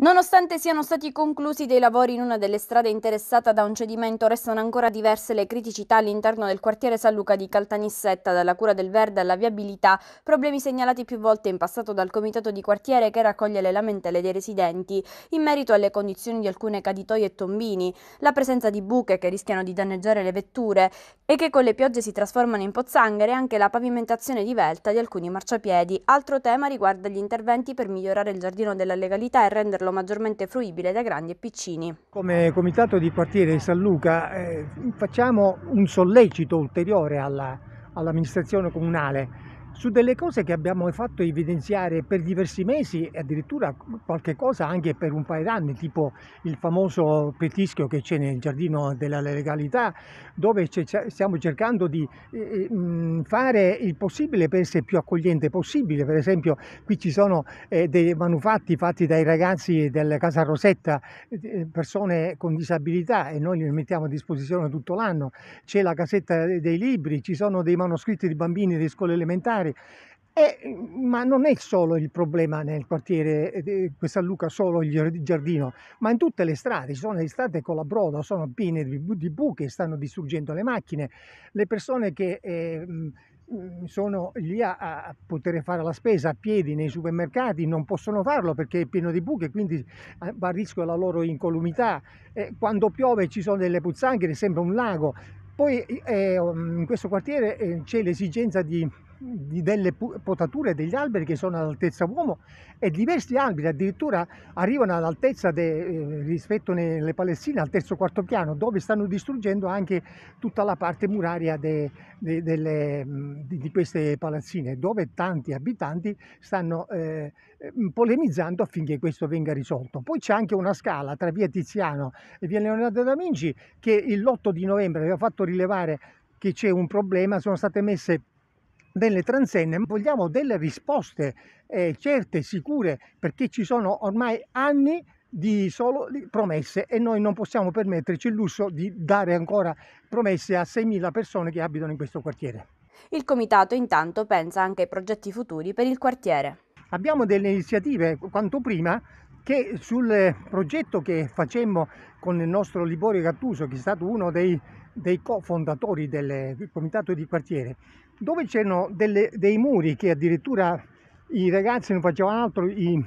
Nonostante siano stati conclusi dei lavori in una delle strade interessata da un cedimento, restano ancora diverse le criticità all'interno del quartiere San Luca di Caltanissetta, dalla cura del verde alla viabilità, problemi segnalati più volte in passato dal comitato di quartiere che raccoglie le lamentele dei residenti in merito alle condizioni di alcune caditoie e tombini, la presenza di buche che rischiano di danneggiare le vetture e che con le piogge si trasformano in pozzanghere e anche la pavimentazione di velta di alcuni marciapiedi. Altro tema riguarda gli interventi per migliorare il giardino della legalità e renderlo renderlo maggiormente fruibile da grandi e piccini. Come Comitato di Quartiere di San Luca eh, facciamo un sollecito ulteriore alla, all'amministrazione comunale su delle cose che abbiamo fatto evidenziare per diversi mesi e addirittura qualche cosa anche per un paio d'anni, tipo il famoso petischio che c'è nel giardino della legalità, dove stiamo cercando di eh, eh, fare il possibile per essere più accogliente possibile. Per esempio qui ci sono eh, dei manufatti fatti dai ragazzi della Casa Rosetta, persone con disabilità e noi li mettiamo a disposizione tutto l'anno. C'è la casetta dei libri, ci sono dei manoscritti di bambini di scuole elementari particolari. E, ma non è solo il problema nel quartiere eh, di San Luca, solo il giardino, ma in tutte le strade, ci sono le strade con la broda, sono piene di, di buche, stanno distruggendo le macchine, le persone che eh, sono lì a, a, poter fare la spesa a piedi nei supermercati non possono farlo perché è pieno di buche quindi eh, va a rischio la loro incolumità eh, quando piove ci sono delle puzzanghere sembra un lago poi eh, in questo quartiere eh, c'è l'esigenza di delle potature degli alberi che sono all'altezza uomo e diversi alberi addirittura arrivano all'altezza de, eh, rispetto alle Palestine al terzo quarto piano dove stanno distruggendo anche tutta la parte muraria de, de, delle, di, queste palazzine dove tanti abitanti stanno eh, eh, polemizzando affinché questo venga risolto. Poi c'è anche una scala tra via Tiziano e via Leonardo da Vinci che l'8 di novembre aveva fatto rilevare che c'è un problema, sono state messe delle transenne, vogliamo delle risposte eh, certe, sicure, perché ci sono ormai anni di solo promesse e noi non possiamo permetterci il lusso di dare ancora promesse a 6.000 persone che abitano in questo quartiere. Il comitato intanto pensa anche ai progetti futuri per il quartiere. Abbiamo delle iniziative quanto prima che sul progetto che facemmo con il nostro Liborio Gattuso, che è stato uno dei dei cofondatori del comitato di quartiere, dove c'erano dei muri che addirittura i ragazzi non facevano altro i,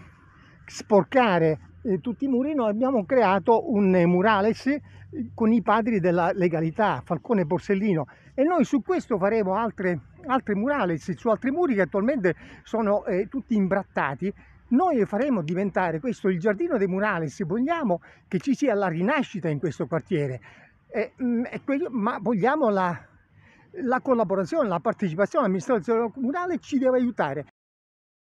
sporcare eh, tutti i muri, noi abbiamo creato un murales eh, con i padri della legalità, Falcone e Borsellino, e noi su questo faremo altre, altre murales, su altri muri che attualmente sono eh, tutti imbrattati, noi faremo diventare questo il giardino dei murales, vogliamo che ci sia la rinascita in questo quartiere, e, e mm, quello, ma vogliamo la, la collaborazione, la partecipazione, l'amministrazione comunale ci deve aiutare.